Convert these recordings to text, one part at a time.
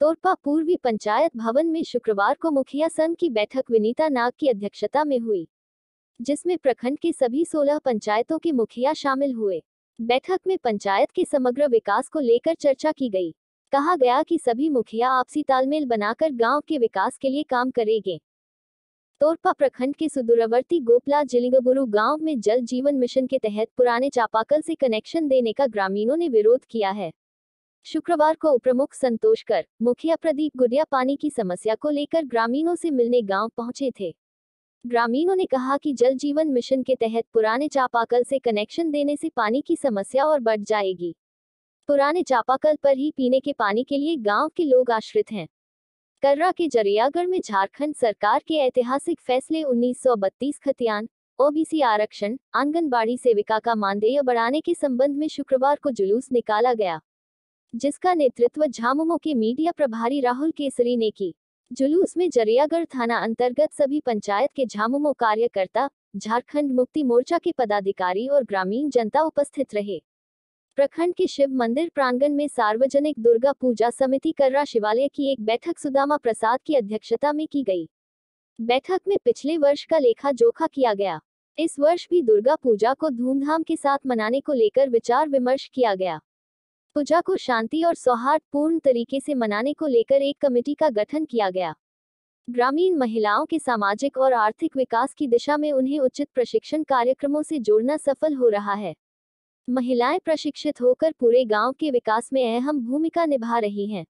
तोरपा पूर्वी पंचायत भवन में शुक्रवार को मुखिया संघ की बैठक विनीता नाग की अध्यक्षता में हुई जिसमें प्रखंड के सभी सोलह पंचायतों के मुखिया शामिल हुए बैठक में पंचायत के समग्र विकास को लेकर चर्चा की गई कहा गया कि सभी मुखिया आपसी तालमेल बनाकर गांव के विकास के लिए काम करेंगे तोरपा प्रखंड के सुदूरवर्ती गोपला जिलिंगबुरु गांव में जल जीवन मिशन के तहत पुराने चापाकल से कनेक्शन देने का ग्रामीणों ने विरोध किया है शुक्रवार को उपप्रमुख संतोष कर मुखिया प्रदीप गुडिया पानी की समस्या को लेकर ग्रामीणों से मिलने गांव पहुंचे थे ग्रामीणों ने कहा कि जल जीवन मिशन के तहत पुराने चापाकल से कनेक्शन देने से पानी की समस्या और बढ़ जाएगी पुराने चापाकल पर ही पीने के पानी के लिए गांव के लोग आश्रित हैं कर्रा के जरियागढ़ में झारखंड सरकार के ऐतिहासिक फैसले 1932 खतियान ओबीसी आरक्षण आंगनबाड़ी सेविका का मानदेय बढ़ाने के संबंध में शुक्रवार को जुलूस निकाला गया जिसका नेतृत्व झामुमो के मीडिया प्रभारी राहुल केसरी ने की जुलूस में जरियागढ़ थाना अंतर्गत सभी पंचायत के झामुमो कार्यकर्ता झारखंड मुक्ति मोर्चा के पदाधिकारी और ग्रामीण जनता उपस्थित रहे प्रखंड के शिव मंदिर प्रांगण में सार्वजनिक दुर्गा पूजा समिति कर्रा शिवालय की एक बैठक सुदामा प्रसाद की अध्यक्षता में की गई बैठक में पिछले वर्ष का लेखा जोखा किया गया इस वर्ष भी दुर्गा पूजा को धूमधाम के साथ मनाने को लेकर विचार विमर्श किया गया पूजा को शांति और सौहार्द पूर्ण तरीके से मनाने को लेकर एक कमेटी का गठन किया गया ग्रामीण महिलाओं के सामाजिक और आर्थिक विकास की दिशा में उन्हें उचित प्रशिक्षण कार्यक्रमों से जोड़ना सफल हो रहा है महिलाएं प्रशिक्षित होकर पूरे गांव के विकास में अहम भूमिका निभा रही हैं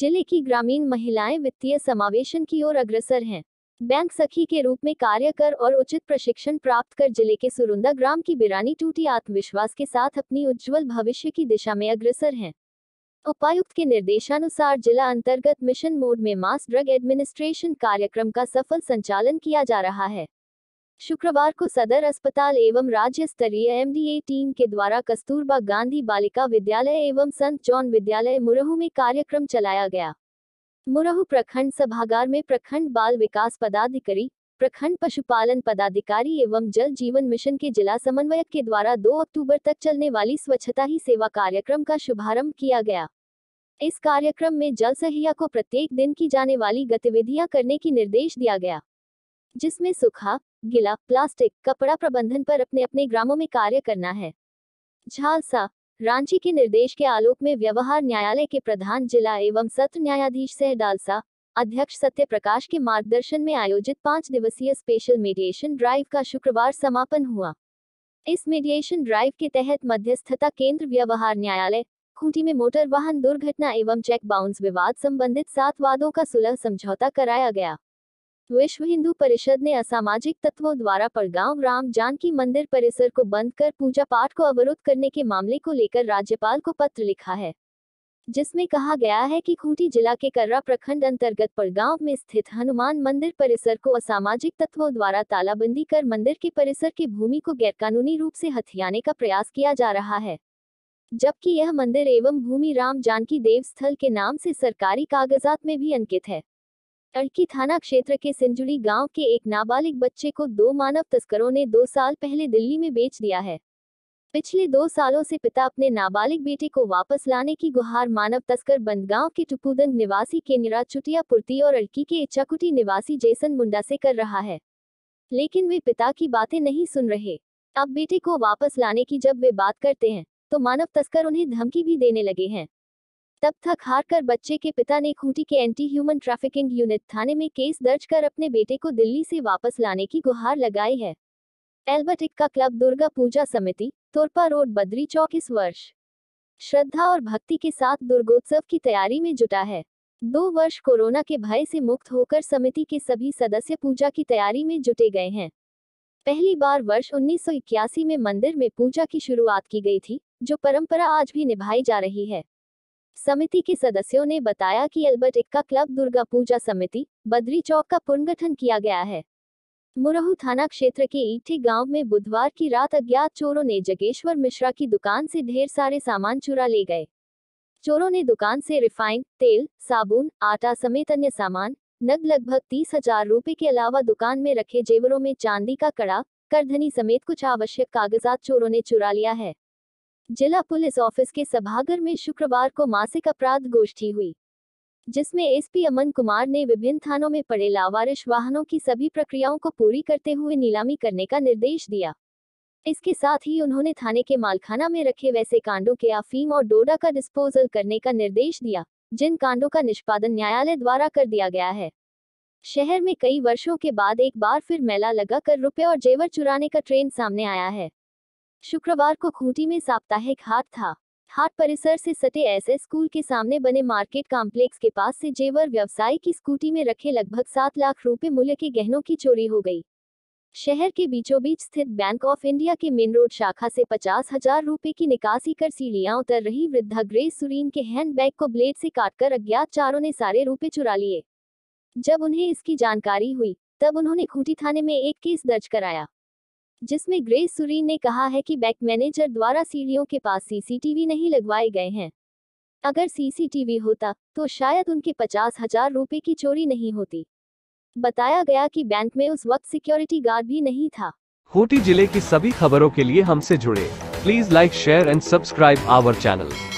जिले की ग्रामीण महिलाएं वित्तीय समावेशन की ओर अग्रसर हैं बैंक सखी के रूप में कार्य कर और उचित प्रशिक्षण प्राप्त कर जिले के सुरुंदा ग्राम की बिरानी टूटी आत्मविश्वास के साथ अपनी उज्जवल भविष्य की दिशा में अग्रसर हैं उपायुक्त के निर्देशानुसार जिला अंतर्गत मिशन मोड में मास ड्रग एडमिनिस्ट्रेशन कार्यक्रम का सफल संचालन किया जा रहा है शुक्रवार को सदर अस्पताल एवं राज्य स्तरीय एमडीए टीम के द्वारा कस्तूरबा गांधी बालिका विद्यालय एवं संत जॉन विद्यालय मुरहू में कार्यक्रम चलाया गया मुरहू प्रखंड सभागार में प्रखंड बाल विकास पदाधिकारी प्रखंड पशुपालन पदाधिकारी एवं जल जीवन मिशन के जिला समन्वयक के द्वारा 2 अक्टूबर तक चलने वाली स्वच्छता ही सेवा कार्यक्रम का शुभारंभ किया गया इस कार्यक्रम में जल सहिया को प्रत्येक दिन की जाने वाली गतिविधियां करने की निर्देश दिया गया जिसमें सूखा गिला प्लास्टिक कपड़ा प्रबंधन पर अपने अपने ग्रामों में कार्य करना है झालसा रांची के निर्देश के आलोक में व्यवहार न्यायालय के प्रधान जिला एवं सत्र न्यायाधीश सह डालसा अध्यक्ष सत्य प्रकाश के मार्गदर्शन में आयोजित पांच दिवसीय स्पेशल मीडिएशन ड्राइव का शुक्रवार समापन हुआ इस मीडिएशन ड्राइव के तहत मध्यस्थता केंद्र व्यवहार न्यायालय खूंटी में मोटर वाहन दुर्घटना एवं चेक बाउंस विवाद संबंधित सात वादों का सुलह समझौता कराया गया विश्व हिंदू परिषद ने असामाजिक तत्वों द्वारा पड़गांव राम जानकी मंदिर परिसर को बंद कर पूजा पाठ को अवरुद्ध करने के मामले को लेकर राज्यपाल को पत्र लिखा है जिसमें कहा गया है कि खूंटी जिला के कर्रा प्रखंड अंतर्गत पड़गांव में स्थित हनुमान मंदिर परिसर को असामाजिक तत्वों द्वारा तालाबंदी कर मंदिर के परिसर की भूमि को गैरकानूनी रूप से हथियाने का प्रयास किया जा रहा है जबकि यह मंदिर एवं भूमि राम जानकी देव स्थल के नाम से सरकारी कागजात में भी अंकित है अड़की थाना क्षेत्र के सिंजुली गांव के एक नाबालिग बच्चे को दो मानव तस्करों ने दो साल पहले दिल्ली में बेच दिया है पिछले दो सालों से पिता अपने नाबालिग बेटे को वापस लाने की गुहार मानव तस्कर बंदगांव के टुपुदंग निवासी केनिरा चुटिया पुर्ती और अड़की के इच्छाकुटी निवासी जेसन मुंडा से कर रहा है लेकिन वे पिता की बातें नहीं सुन रहे अब बेटे को वापस लाने की जब वे बात करते हैं तो मानव तस्कर उन्हें धमकी भी देने लगे हैं तब थक हार कर बच्चे के पिता ने खूंटी के एंटी ह्यूमन ट्रैफिकिंग यूनिट थाने में केस दर्ज कर अपने बेटे को दिल्ली से वापस लाने की गुहार लगाई है एल्बर्ट इक्का क्लब दुर्गा पूजा समिति तोरपा रोड बद्री चौक इस वर्ष श्रद्धा और भक्ति के साथ दुर्गोत्सव की तैयारी में जुटा है दो वर्ष कोरोना के भय से मुक्त होकर समिति के सभी सदस्य पूजा की तैयारी में जुटे गए हैं पहली बार वर्ष उन्नीस में मंदिर में पूजा की शुरुआत की गई थी जो परंपरा आज भी निभाई जा रही है समिति के सदस्यों ने बताया कि अल्बर्ट इक्का क्लब दुर्गा पूजा समिति बद्री चौक का पुनर्गठन किया गया है मुरहू थाना क्षेत्र के ईठे गांव में बुधवार की रात अज्ञात चोरों ने जगेश्वर मिश्रा की दुकान से ढेर सारे सामान चुरा ले गए चोरों ने दुकान से रिफाइंड तेल साबुन आटा समेत अन्य सामान नग लगभग तीस हजार रूपए के अलावा दुकान में रखे जेवरों में चांदी का कड़ा करधनी समेत कुछ आवश्यक कागजात चोरों ने चुरा लिया है जिला पुलिस ऑफिस के सभागर में शुक्रवार को मासिक अपराध गोष्ठी हुई जिसमें एसपी अमन कुमार ने विभिन्न थानों में पड़े लावारिश वाहनों की सभी प्रक्रियाओं को पूरी करते हुए नीलामी करने का निर्देश दिया इसके साथ ही उन्होंने थाने के मालखाना में रखे वैसे कांडों के अफीम और डोडा का डिस्पोजल करने का निर्देश दिया जिन कांडों का निष्पादन न्यायालय द्वारा कर दिया गया है शहर में कई वर्षों के बाद एक बार फिर मेला लगा कर रुपये और जेवर चुराने का ट्रेंड सामने आया है शुक्रवार को खूंटी में साप्ताहिक हाट था हाट परिसर से सटे ऐसे स्कूल के सामने बने मार्केट कॉम्प्लेक्स के पास से जेवर व्यवसायी की स्कूटी में रखे लगभग सात लाख रुपए मूल्य के गहनों की चोरी हो गई शहर के बीचों बीच स्थित बैंक ऑफ इंडिया के मेन रोड शाखा से पचास हजार रूपए की निकासी कर सीढ़ियां उतर रही वृद्धा ग्रेस सुरीन के हैंडबैग को ब्लेड से काटकर अज्ञात चारों ने सारे रूपए चुरा लिए जब उन्हें इसकी जानकारी हुई तब उन्होंने खूंटी थाने में एक केस दर्ज कराया जिसमें ग्रे सुरीन ने कहा है कि बैंक मैनेजर द्वारा सीढ़ियों के पास सीसीटीवी नहीं लगवाए गए हैं अगर सीसीटीवी होता तो शायद उनके पचास हजार रुपये की चोरी नहीं होती बताया गया कि बैंक में उस वक्त सिक्योरिटी गार्ड भी नहीं था होटी जिले की सभी खबरों के लिए हमसे जुड़े please like share and subscribe our channel